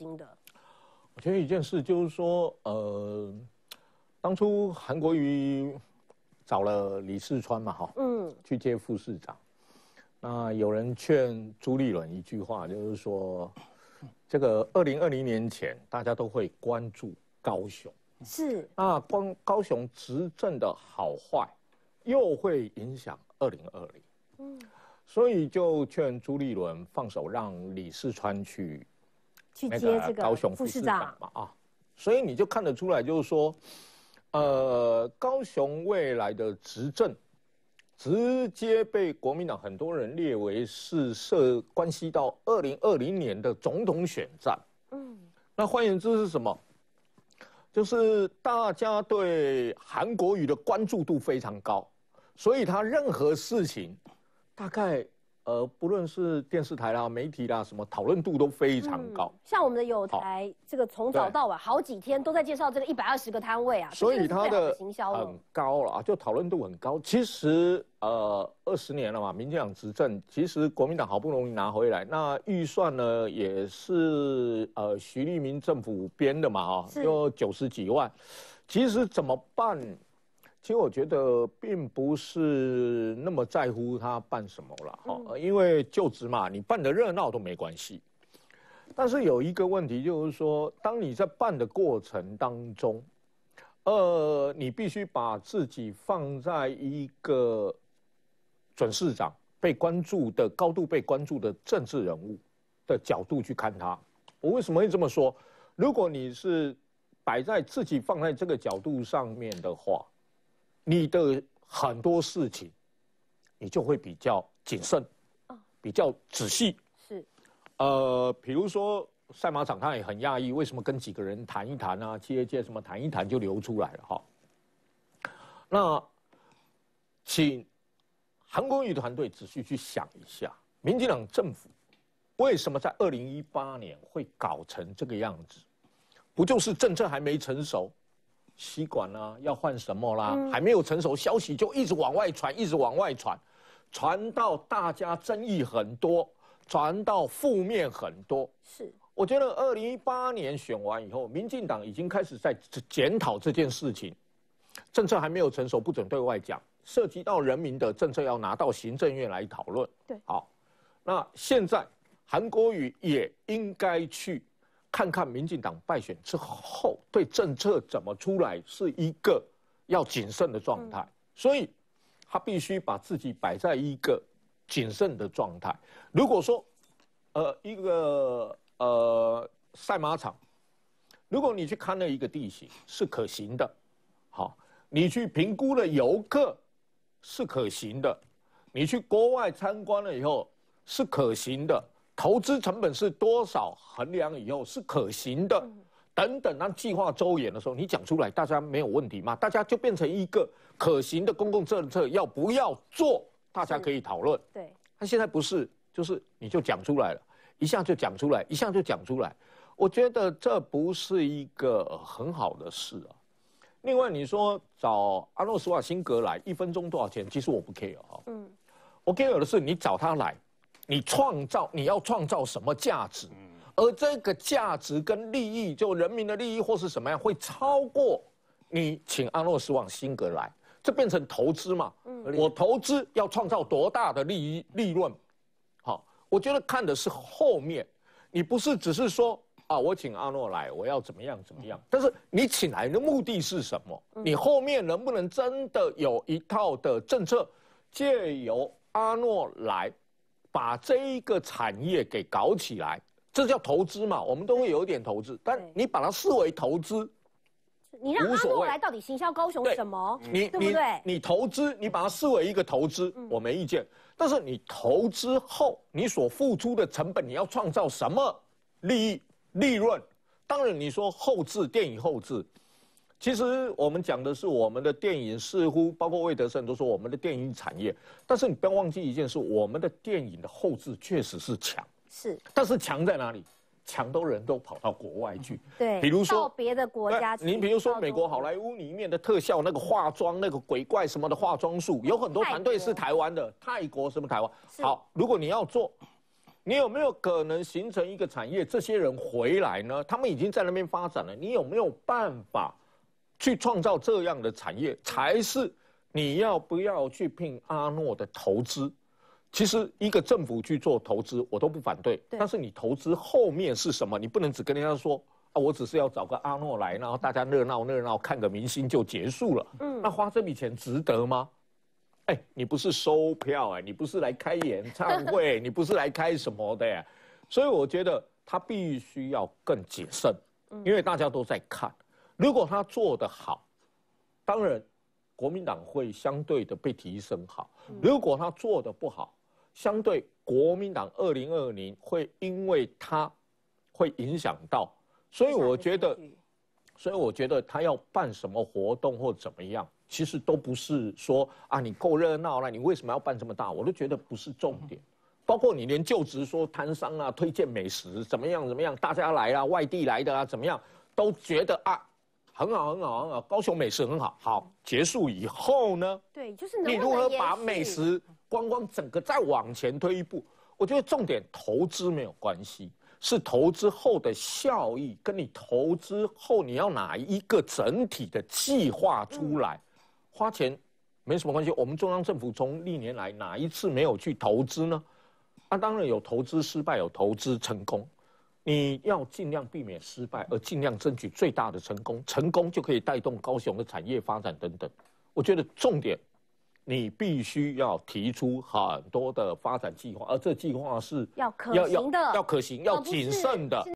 我觉得一件事就是说，呃，当初韩国瑜找了李世川嘛，哈，嗯，去接副市长。那有人劝朱立伦一句话，就是说，这个二零二零年前，大家都会关注高雄，是。那光高雄执政的好坏，又会影响二零二零，嗯。所以就劝朱立伦放手，让李世川去。去接这个副市长嘛啊，所以你就看得出来，就是说，呃，高雄未来的执政，直接被国民党很多人列为是涉关系到二零二零年的总统选战。嗯，那换言之是什么？就是大家对韩国语的关注度非常高，所以他任何事情，大概。呃，不论是电视台啦、媒体啦，什么讨论度都非常高。像我们的有台，这个从早到晚好几天都在介绍这个一百二十个摊位啊。所以它的行销很高了啊，就讨论度很高。其实呃，二十年了嘛，民进党执政，其实国民党好不容易拿回来，那预算呢也是呃徐立明政府编的嘛哈，就九十几万，其实怎么办？其实我觉得并不是那么在乎他办什么了，哈，因为就职嘛，你办的热闹都没关系。但是有一个问题就是说，当你在办的过程当中，呃，你必须把自己放在一个准市长被关注的高度被关注的政治人物的角度去看他。我为什么会这么说？如果你是摆在自己放在这个角度上面的话。你的很多事情，你就会比较谨慎，比较仔细。是，呃，比如说赛马场，他也很讶异，为什么跟几个人谈一谈啊，企业界什么谈一谈就流出来了哈。那，请韩国瑜团队仔细去想一下，民进党政府为什么在二零一八年会搞成这个样子？不就是政策还没成熟？吸管啦，要换什么啦？还没有成熟，消息就一直往外传，一直往外传，传到大家争议很多，传到负面很多。是，我觉得二零一八年选完以后，民进党已经开始在检讨这件事情，政策还没有成熟，不准对外讲，涉及到人民的政策要拿到行政院来讨论。对，好，那现在韩国瑜也应该去。看看民进党败选之后对政策怎么出来，是一个要谨慎的状态，所以他必须把自己摆在一个谨慎的状态。如果说，呃，一个呃赛马场，如果你去看了一个地形是可行的，好，你去评估了游客是可行的，你去国外参观了以后是可行的。投资成本是多少？衡量以后是可行的，等等。那计划周延的时候，你讲出来，大家没有问题嘛？大家就变成一个可行的公共政策，要不要做？大家可以讨论。对，他现在不是，就是你就讲出来了，一下就讲出来，一下就讲出来。我觉得这不是一个很好的事啊。另外，你说找阿诺斯瓦辛格来，一分钟多少钱？其实我不 care 啊。嗯，我 care 的是你找他来。你创造你要创造什么价值？而这个价值跟利益，就人民的利益或是什么样，会超过你请安诺斯往新格来，这变成投资嘛？我投资要创造多大的利益利润？好，我觉得看的是后面，你不是只是说啊，我请阿诺来，我要怎么样怎么样？但是你请来的目的是什么？你后面能不能真的有一套的政策，借由阿诺来？把这一个产业给搞起来，这叫投资嘛？我们都会有点投资，但你把它视为投资，你让他后来到底行销高雄什么？你对？你投资，你把它视为一个投资，我没意见。但是你投资后，你所付出的成本，你要创造什么利益利润？当然，你说后置电影后置，其实我们讲的是我们的电影，似乎包括魏德胜都说我们的电影产业。但是你不要忘记一件事，我们的电影的后置确实是强。是。但是强在哪里？强都人都跑到国外去。对。比如说。别的国家。您比如说美国好莱坞里面的特效、那个化妆、那个鬼怪什么的化妆术，有很多团队是台湾的、泰国什么台湾。好，如果你要做，你有没有可能形成一个产业？这些人回来呢？他们已经在那边发展了，你有没有办法？去创造这样的产业才是你要不要去聘阿诺的投资？其实一个政府去做投资，我都不反对。但是你投资后面是什么？你不能只跟人家说啊，我只是要找个阿诺来，然后大家热闹热闹，看个明星就结束了。嗯。那花这笔钱值得吗？哎，你不是收票哎，你不是来开演唱会，你不是来开什么的？所以我觉得他必须要更谨慎，因为大家都在看。如果他做得好，当然，国民党会相对的被提升好。如果他做得不好，相对国民党二零二零会因为他会影响到。所以我觉得，所以我觉得他要办什么活动或怎么样，其实都不是说啊，你够热闹了，你为什么要办这么大？我都觉得不是重点。包括你连就职说摊商啊，推荐美食怎么样怎么样，大家来啊，外地来的啊，怎么样都觉得啊。很好，很好，很好。高雄美食很好，好。结束以后呢？对，就是你如何把美食观光整个再往前推一步？我觉得重点投资没有关系，是投资后的效益，跟你投资后你要哪一个整体的计划出来，花钱没什么关系。我们中央政府从历年来哪一次没有去投资呢？啊，当然有投资失败，有投资成功。你要尽量避免失败，而尽量争取最大的成功。成功就可以带动高雄的产业发展等等。我觉得重点，你必须要提出很多的发展计划，而这计划是要要要行的，要可行，要谨慎的。